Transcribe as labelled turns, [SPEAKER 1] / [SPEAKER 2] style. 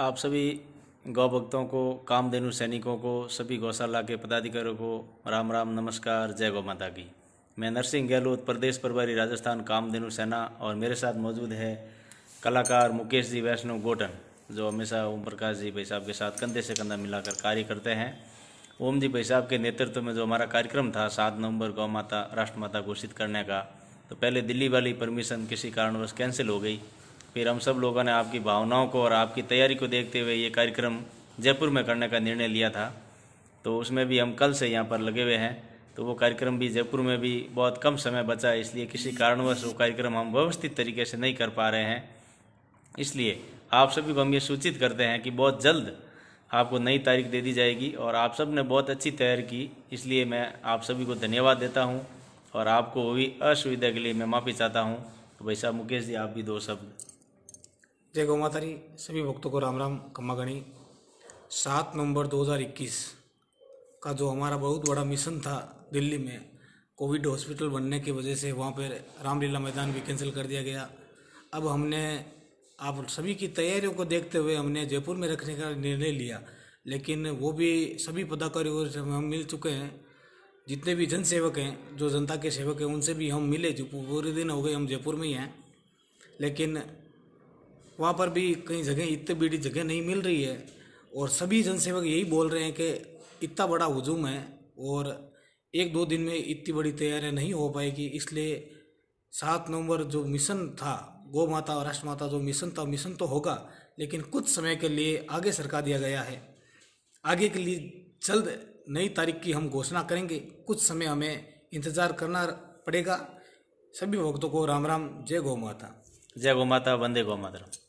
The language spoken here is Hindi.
[SPEAKER 1] आप सभी गौ भक्तों को कामधेनु सैनिकों को सभी गौशाला के पदाधिकारियों को राम राम नमस्कार जय गौ माता की मैं नरसिंह गहलोत प्रदेश प्रभारी राजस्थान कामधेनु सेना और मेरे साथ मौजूद है कलाकार मुकेश जी वैष्णव गोटन जो हमेशा ओम प्रकाश जी भाई साहब के साथ कंधे से कंधा मिलाकर कार्य करते हैं ओम जी भाई साहब के नेतृत्व में जो हमारा कार्यक्रम था सात नवंबर गौ माता राष्ट्र माता घोषित करने का तो पहले दिल्ली वाली परमिशन किसी कारणवश कैंसिल हो गई फिर हम सब लोगों ने आपकी भावनाओं को और आपकी तैयारी को देखते हुए ये कार्यक्रम जयपुर में करने का निर्णय लिया था तो उसमें भी हम कल से यहाँ पर लगे हुए हैं तो वो कार्यक्रम भी जयपुर में भी बहुत कम समय बचा है इसलिए किसी कारणवश वो कार्यक्रम हम व्यवस्थित तरीके से नहीं कर पा रहे हैं इसलिए आप सभी को हम ये सूचित करते हैं कि बहुत जल्द आपको नई तारीख दे दी जाएगी और आप सब ने बहुत अच्छी तैयारी की इसलिए मैं आप सभी को धन्यवाद देता हूँ और आपको वो भी असुविधा के लिए मैं माफ़ी चाहता हूँ तो भाई साहब मुकेश जी आप भी दो शब्द
[SPEAKER 2] जय गौ मातारी सभी भक्तों को राम राम कम्मा गणी सात नवंबर 2021 का जो हमारा बहुत बड़ा मिशन था दिल्ली में कोविड हॉस्पिटल बनने की वजह से वहाँ पर रामलीला मैदान भी कैंसिल कर दिया गया अब हमने आप सभी की तैयारियों को देखते हुए हमने जयपुर में रखने का निर्णय लिया लेकिन वो भी सभी पदाधिकारियों से हम मिल चुके हैं जितने भी जन सेवक हैं जो जनता के सेवक हैं उनसे भी हम मिले जो पूरे दिन हो गए हम जयपुर में ही हैं लेकिन वहाँ पर भी कई जगह इतनी बड़ी जगह नहीं मिल रही है और सभी जनसेवक यही बोल रहे हैं कि इतना बड़ा हजूम है और एक दो दिन में इतनी बड़ी तैयारियाँ नहीं हो पाएगी इसलिए सात नवंबर जो मिशन था गौ माता और राष्ट्र माता जो मिशन था मिशन तो होगा लेकिन कुछ समय के लिए आगे सरका दिया गया है आगे के लिए जल्द नई तारीख की हम घोषणा करेंगे कुछ समय हमें इंतज़ार करना पड़ेगा सभी भक्तों को राम राम जय गौ माता
[SPEAKER 1] जय गौ माता वंदे गौ माता